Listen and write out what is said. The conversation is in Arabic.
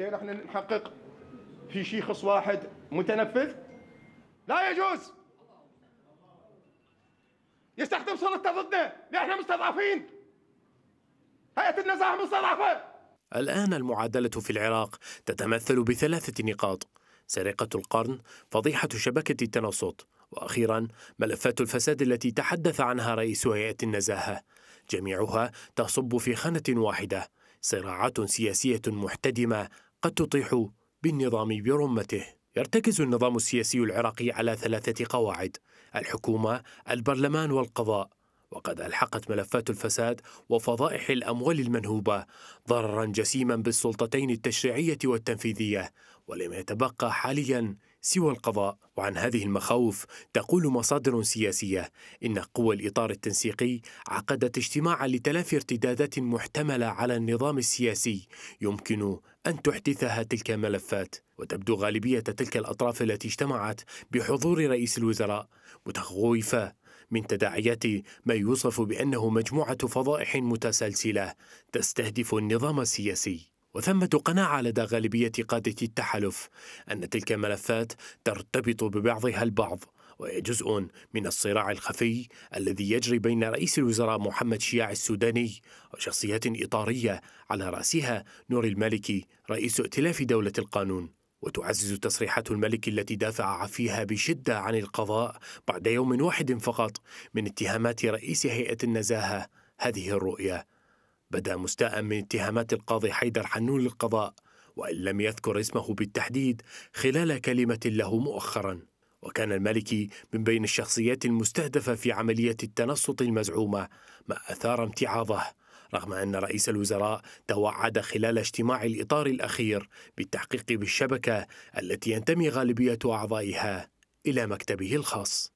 احنا نحقق في شيء واحد متنفذ لا يجوز يستخدم سلطته ضدنا نحن مستضعفين هيئه النزاهه مستضعفه الان المعادله في العراق تتمثل بثلاثه نقاط سرقه القرن فضيحه شبكه التنصت واخيرا ملفات الفساد التي تحدث عنها رئيس هيئه النزاهه جميعها تصب في خانه واحده صراعات سياسيه محتدمه قد تطيح بالنظام برمته يرتكز النظام السياسي العراقي على ثلاثة قواعد الحكومة، البرلمان والقضاء وقد ألحقت ملفات الفساد وفضائح الأموال المنهوبة ضررا جسيما بالسلطتين التشريعية والتنفيذية ولم يتبقى حاليا سوى القضاء وعن هذه المخاوف تقول مصادر سياسيه ان قوى الاطار التنسيقي عقدت اجتماعا لتلافي ارتدادات محتمله على النظام السياسي يمكن ان تحدثها تلك الملفات وتبدو غالبيه تلك الاطراف التي اجتمعت بحضور رئيس الوزراء متخوفه من تداعيات ما يوصف بانه مجموعه فضائح متسلسله تستهدف النظام السياسي وثمة قناعة لدى غالبية قادة التحالف أن تلك الملفات ترتبط ببعضها البعض وهي جزء من الصراع الخفي الذي يجري بين رئيس الوزراء محمد شياع السوداني وشخصيات إطارية على رأسها نور المالكي رئيس ائتلاف دولة القانون وتعزز تصريحات الملك التي دافع فيها بشدة عن القضاء بعد يوم واحد فقط من اتهامات رئيس هيئة النزاهة هذه الرؤية بدا مستاء من اتهامات القاضي حيدر حنون للقضاء وان لم يذكر اسمه بالتحديد خلال كلمه له مؤخرا وكان المالكي من بين الشخصيات المستهدفه في عمليه التنصت المزعومه ما اثار امتعاضه رغم ان رئيس الوزراء توعد خلال اجتماع الاطار الاخير بالتحقيق بالشبكه التي ينتمي غالبيه اعضائها الى مكتبه الخاص